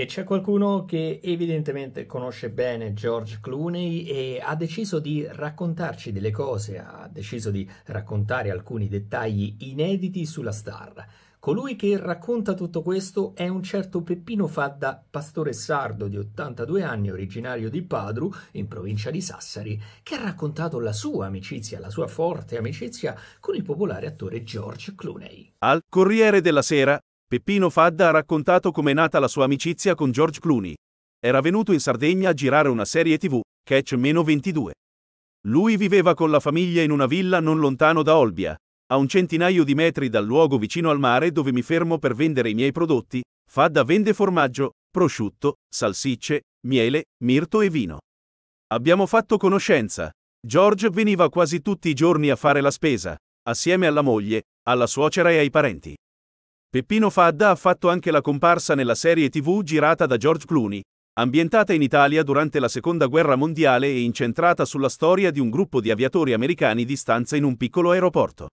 E c'è qualcuno che evidentemente conosce bene George Clooney e ha deciso di raccontarci delle cose, ha deciso di raccontare alcuni dettagli inediti sulla star. Colui che racconta tutto questo è un certo Peppino Fadda, pastore sardo di 82 anni, originario di Padru, in provincia di Sassari, che ha raccontato la sua amicizia, la sua forte amicizia con il popolare attore George Clooney. Al Corriere della Sera Peppino Fadda ha raccontato come è nata la sua amicizia con George Clooney. Era venuto in Sardegna a girare una serie TV, Catch-22. Lui viveva con la famiglia in una villa non lontano da Olbia, a un centinaio di metri dal luogo vicino al mare dove mi fermo per vendere i miei prodotti. Fadda vende formaggio, prosciutto, salsicce, miele, mirto e vino. Abbiamo fatto conoscenza. George veniva quasi tutti i giorni a fare la spesa, assieme alla moglie, alla suocera e ai parenti. Peppino Fadda ha fatto anche la comparsa nella serie TV girata da George Clooney, ambientata in Italia durante la Seconda Guerra Mondiale e incentrata sulla storia di un gruppo di aviatori americani di stanza in un piccolo aeroporto.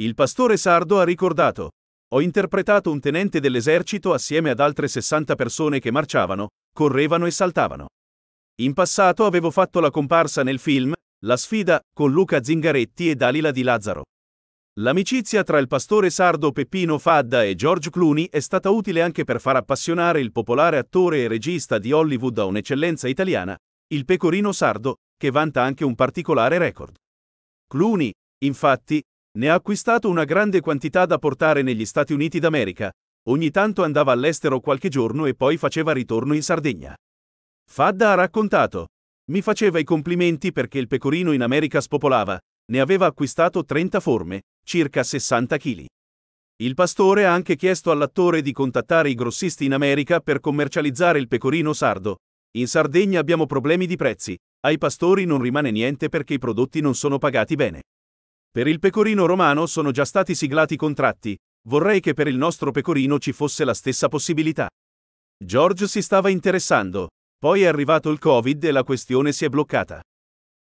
Il pastore sardo ha ricordato, ho interpretato un tenente dell'esercito assieme ad altre 60 persone che marciavano, correvano e saltavano. In passato avevo fatto la comparsa nel film La sfida con Luca Zingaretti e Dalila Di Lazzaro. L'amicizia tra il pastore sardo Peppino Fadda e George Clooney è stata utile anche per far appassionare il popolare attore e regista di Hollywood a un'eccellenza italiana, il pecorino sardo, che vanta anche un particolare record. Clooney, infatti, ne ha acquistato una grande quantità da portare negli Stati Uniti d'America, ogni tanto andava all'estero qualche giorno e poi faceva ritorno in Sardegna. Fadda ha raccontato, mi faceva i complimenti perché il pecorino in America spopolava, ne aveva acquistato 30 forme, circa 60 kg. Il pastore ha anche chiesto all'attore di contattare i grossisti in America per commercializzare il pecorino sardo. In Sardegna abbiamo problemi di prezzi, ai pastori non rimane niente perché i prodotti non sono pagati bene. Per il pecorino romano sono già stati siglati contratti, vorrei che per il nostro pecorino ci fosse la stessa possibilità. George si stava interessando, poi è arrivato il Covid e la questione si è bloccata.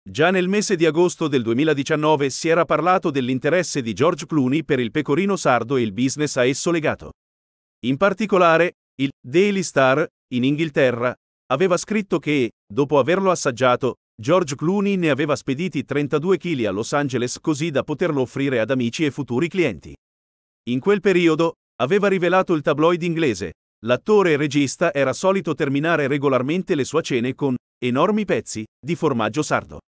Già nel mese di agosto del 2019 si era parlato dell'interesse di George Clooney per il pecorino sardo e il business a esso legato. In particolare, il Daily Star, in Inghilterra, aveva scritto che, dopo averlo assaggiato, George Clooney ne aveva spediti 32 kg a Los Angeles così da poterlo offrire ad amici e futuri clienti. In quel periodo, aveva rivelato il tabloid inglese, l'attore e regista era solito terminare regolarmente le sue cene con enormi pezzi di formaggio sardo.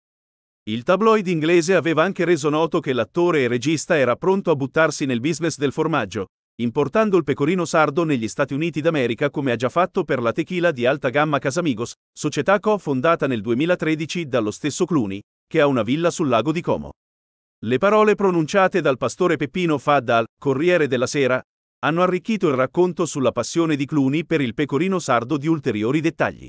Il tabloid inglese aveva anche reso noto che l'attore e regista era pronto a buttarsi nel business del formaggio, importando il pecorino sardo negli Stati Uniti d'America come ha già fatto per la tequila di alta gamma Casamigos, società co-fondata nel 2013 dallo stesso Cluny, che ha una villa sul lago di Como. Le parole pronunciate dal pastore Peppino Fadda al Corriere della Sera hanno arricchito il racconto sulla passione di Cluny per il pecorino sardo di ulteriori dettagli.